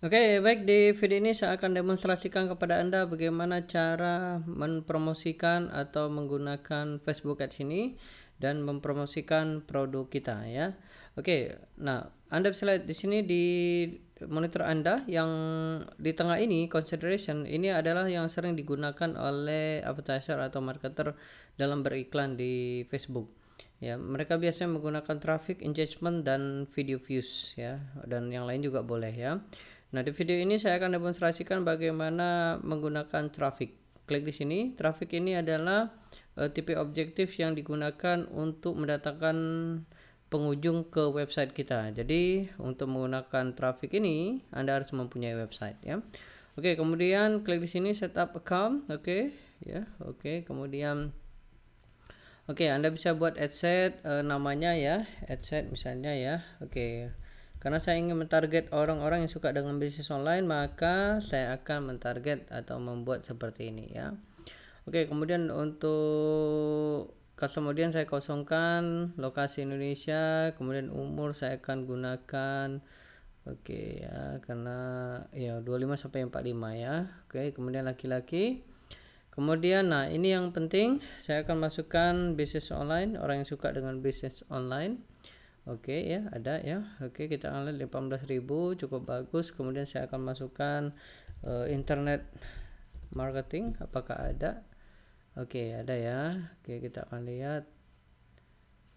Oke, okay, baik di video ini saya akan demonstrasikan kepada Anda bagaimana cara mempromosikan atau menggunakan Facebook Ads ini dan mempromosikan produk kita ya. Oke, okay, nah Anda bisa lihat di sini di monitor Anda yang di tengah ini consideration ini adalah yang sering digunakan oleh advertiser atau marketer dalam beriklan di Facebook ya mereka biasanya menggunakan traffic engagement dan video views ya dan yang lain juga boleh ya Nah, di video ini saya akan demonstrasikan bagaimana menggunakan traffic. Klik di sini. Traffic ini adalah e, tipe objektif yang digunakan untuk mendatangkan pengunjung ke website kita. Jadi, untuk menggunakan traffic ini, Anda harus mempunyai website ya. Oke, kemudian klik di sini setup account. Oke, ya. Oke, kemudian Oke, Anda bisa buat ad set eh, namanya ya, ad misalnya ya. Oke. Karena saya ingin mentarget orang-orang yang suka dengan bisnis online, maka saya akan mentarget atau membuat seperti ini ya. Oke, kemudian untuk kemudian saya kosongkan lokasi Indonesia, kemudian umur saya akan gunakan oke ya karena ya 25 sampai 45 ya. Oke, kemudian laki-laki. Kemudian nah ini yang penting, saya akan masukkan bisnis online, orang yang suka dengan bisnis online. Oke okay, ya, ada ya. Oke, okay, kita akan lihat 18.000 cukup bagus. Kemudian saya akan masukkan uh, internet marketing apakah ada? Oke, okay, ada ya. Oke, kita akan lihat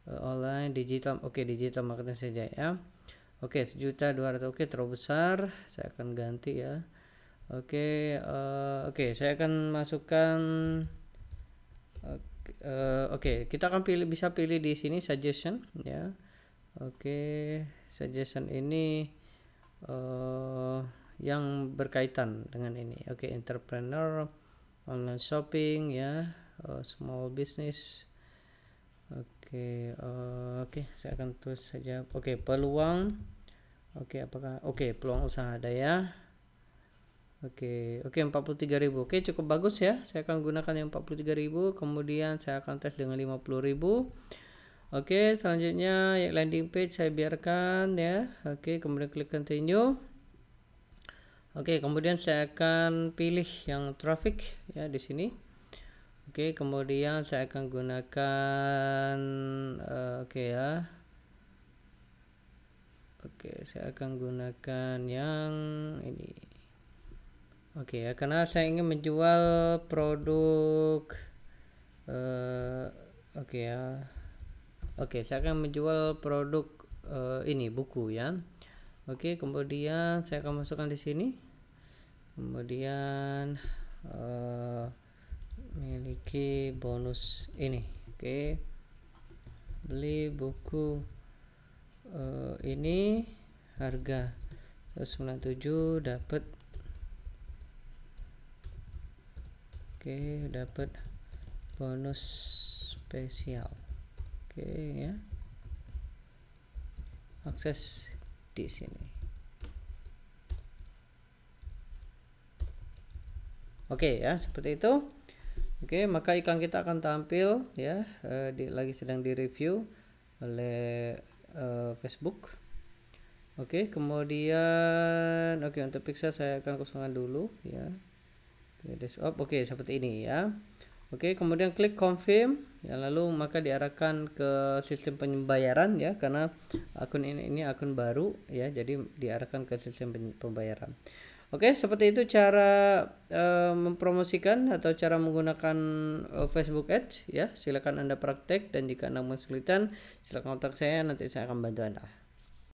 uh, online digital. Oke, digital marketing saja ya. Oke, sejuta dua ratus. Oke, terlalu besar. Saya akan ganti ya. Oke, uh, oke, saya akan masukkan uh, oke, kita akan pilih bisa pilih di sini suggestion ya oke okay, suggestion ini uh, yang berkaitan dengan ini oke okay, entrepreneur online shopping ya uh, small business oke okay, uh, eh, oke okay, saya akan tulis saja oke okay, peluang oke okay, apakah oke okay, peluang usaha ada ya Oke, okay. oke okay, ribu. Oke, okay, cukup bagus ya. Saya akan gunakan yang ribu. kemudian saya akan tes dengan ribu. Oke, selanjutnya landing page saya biarkan ya. Oke, kemudian klik continue. Oke, kemudian saya akan pilih yang traffic ya di sini. Oke, kemudian saya akan gunakan uh, oke okay ya. Oke, saya akan gunakan yang ini. Oke, ya, karena saya ingin menjual produk uh, oke okay ya Oke, okay, saya akan menjual produk uh, ini buku ya. Oke, okay, kemudian saya akan masukkan di sini. Kemudian uh, eh, miliki bonus ini. Oke. Okay. Beli buku uh, ini harga 197 dapat Oke, dapat bonus spesial oke ya akses di sini oke ya seperti itu oke maka iklan kita akan tampil ya eh, di, lagi sedang direview oleh eh, Facebook Oke, okay, kemudian oke okay, untuk pixel saya akan kosongkan dulu ya. Oke, Oke, okay, seperti ini ya. Oke, kemudian klik confirm ya lalu maka diarahkan ke sistem pembayaran ya karena akun ini ini akun baru ya jadi diarahkan ke sistem pembayaran. Oke, seperti itu cara uh, mempromosikan atau cara menggunakan uh, Facebook Ads ya. Silakan Anda praktek dan jika Anda kesulitan silakan kontak saya nanti saya akan bantu Anda.